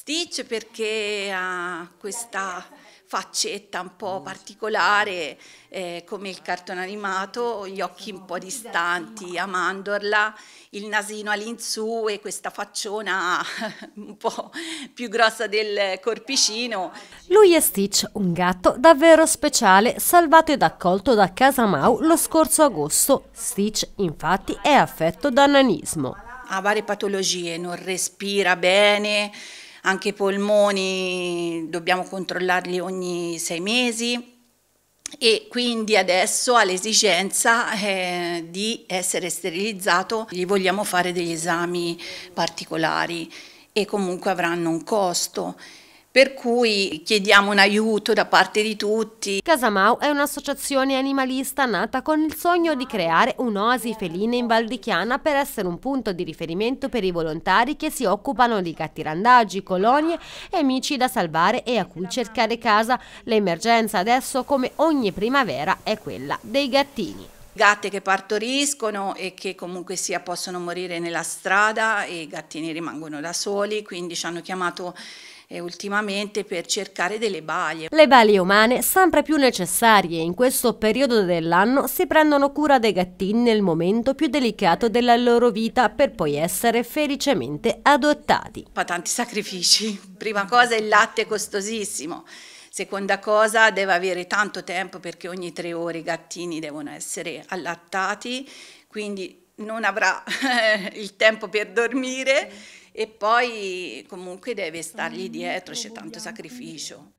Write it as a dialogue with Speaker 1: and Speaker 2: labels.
Speaker 1: Stitch perché ha questa faccetta un po' particolare, eh, come il cartone animato, gli occhi un po' distanti, a mandorla, il nasino all'insù e questa facciona un po' più grossa del corpicino.
Speaker 2: Lui è Stitch, un gatto davvero speciale, salvato ed accolto da Casa Mau lo scorso agosto. Stitch, infatti, è affetto da nanismo.
Speaker 1: Ha varie patologie, non respira bene, anche i polmoni dobbiamo controllarli ogni sei mesi e quindi adesso ha l'esigenza eh, di essere sterilizzato, gli vogliamo fare degli esami particolari e comunque avranno
Speaker 2: un costo per cui chiediamo un aiuto da parte di tutti. Casamau è un'associazione animalista nata con il sogno di creare un'oasi felina in Val di Chiana per essere un punto di riferimento per i volontari che si occupano di gatti randaggi, colonie e amici da salvare e a cui cercare casa. L'emergenza adesso, come ogni primavera, è quella dei gattini
Speaker 1: gatte che partoriscono e che comunque sia possono morire nella strada e i gattini rimangono da soli, quindi ci hanno chiamato eh, ultimamente per cercare delle balie. Le
Speaker 2: balie umane sempre più necessarie in questo periodo dell'anno si prendono cura dei gattini nel momento più delicato della loro vita per poi essere felicemente adottati.
Speaker 1: Fa tanti sacrifici, prima cosa il latte è costosissimo Seconda cosa, deve avere tanto tempo perché ogni tre ore i gattini devono essere allattati, quindi non avrà il tempo per dormire e poi comunque deve stargli dietro, c'è tanto sacrificio.